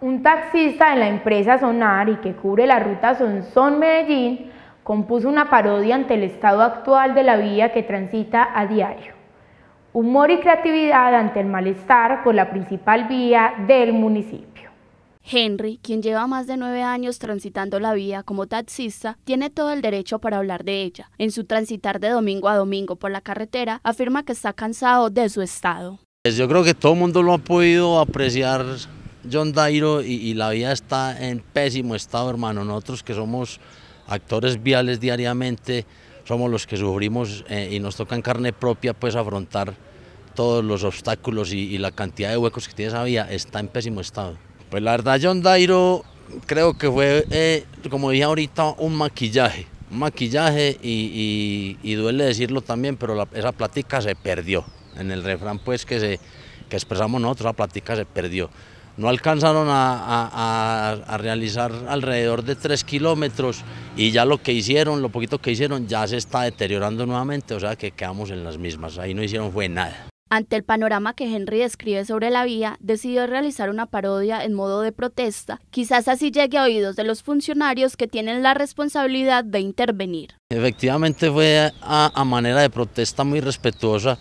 Un taxista de la empresa Sonar y que cubre la ruta Son medellín compuso una parodia ante el estado actual de la vía que transita a diario. Humor y creatividad ante el malestar por la principal vía del municipio. Henry, quien lleva más de nueve años transitando la vía como taxista, tiene todo el derecho para hablar de ella. En su transitar de domingo a domingo por la carretera, afirma que está cansado de su estado. Pues yo creo que todo el mundo lo ha podido apreciar John Dairo y, la vía está en pésimo estado, hermano. Nosotros que somos actores viales diariamente, somos los que sufrimos eh, y nos toca en carne propia pues afrontar todos los obstáculos y, la cantidad de huecos que tiene esa vía está en pésimo estado. Pues la verdad John Dairo creo que fue, eh, como dije ahorita, un maquillaje, un maquillaje y, duele decirlo también, pero esa plática se perdió, en el refrán pues que, que expresamos nosotros, la plática se perdió no alcanzaron a, a, a, realizar alrededor de tres kilómetros y ya lo que hicieron, lo poquito que hicieron, ya se está deteriorando nuevamente, o sea que quedamos en las mismas, ahí no hicieron fue nada. Ante el panorama que Henry describe sobre la vía, decidió realizar una parodia en modo de protesta, quizás así llegue a oídos de los funcionarios que tienen la responsabilidad de intervenir. Efectivamente fue a, manera de protesta muy respetuosa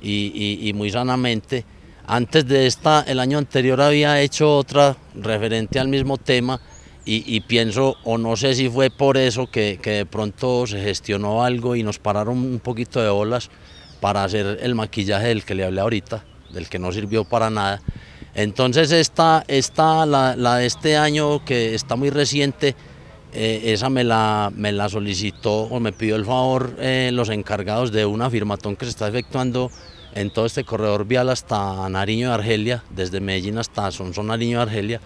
y, y, y muy sanamente, antes de esta, el año anterior había hecho otra referente al mismo tema y, pienso, o no sé si fue por eso que, de pronto se gestionó algo y nos pararon un poquito de olas para hacer el maquillaje del que le hablé ahorita, del que no sirvió para nada. Entonces esta, esta la, de este año que está muy reciente, eh, esa me la, me la, solicitó o me pidió el favor eh, los encargados de una firmatón que se está efectuando en todo este corredor vial hasta Nariño de Argelia, desde Medellín hasta Sonson, Nariño de Argelia.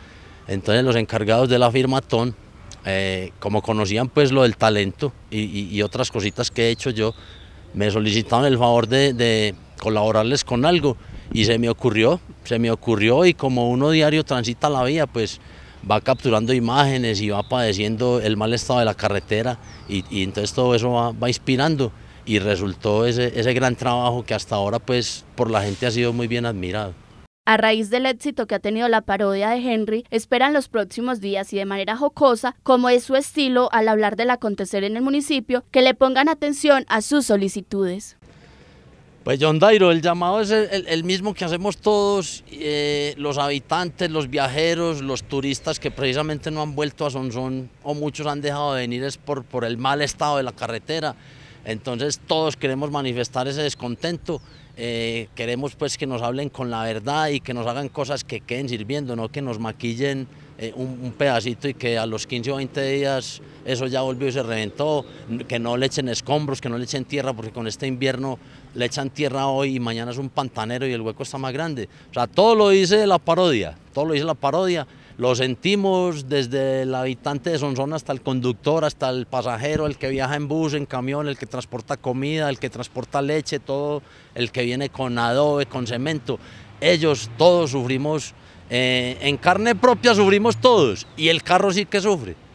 Entonces los encargados de la firma TON, eh, como conocían pues lo del talento y, otras cositas que he hecho yo, me solicitaban el favor de, colaborarles con algo y se me ocurrió, se me ocurrió y como uno diario transita la vía, pues va capturando imágenes y va padeciendo el mal estado de la carretera y, entonces todo eso va inspirando y resultó ese, gran trabajo que hasta ahora pues por la gente ha sido muy bien admirado. A raíz del éxito que ha tenido la parodia de Henry, esperan los próximos días y de manera jocosa, como es su estilo al hablar del acontecer en el municipio, que le pongan atención a sus solicitudes. Pues John Dairo, el llamado es el, mismo que hacemos todos eh, los habitantes, los viajeros, los turistas que precisamente no han vuelto a Sonsón o muchos han dejado de venir es por, por el mal estado de la carretera. Entonces todos queremos manifestar ese descontento, eh, queremos pues que nos hablen con la verdad y que nos hagan cosas que queden sirviendo, no que nos maquillen eh, un, un, pedacito y que a los 15 o 20 días eso ya volvió y se reventó, que no le echen escombros, que no le echen tierra, porque con este invierno le echan tierra hoy y mañana es un pantanero y el hueco está más grande. O sea, todo lo dice la parodia, todo lo dice la parodia lo sentimos desde el habitante de Sonzón hasta el conductor, hasta el pasajero, el que viaja en bus, en camión, el que transporta comida, el que transporta leche, todo el que viene con adobe, con cemento. Ellos todos sufrimos, eh, en carne propia sufrimos todos y el carro sí que sufre.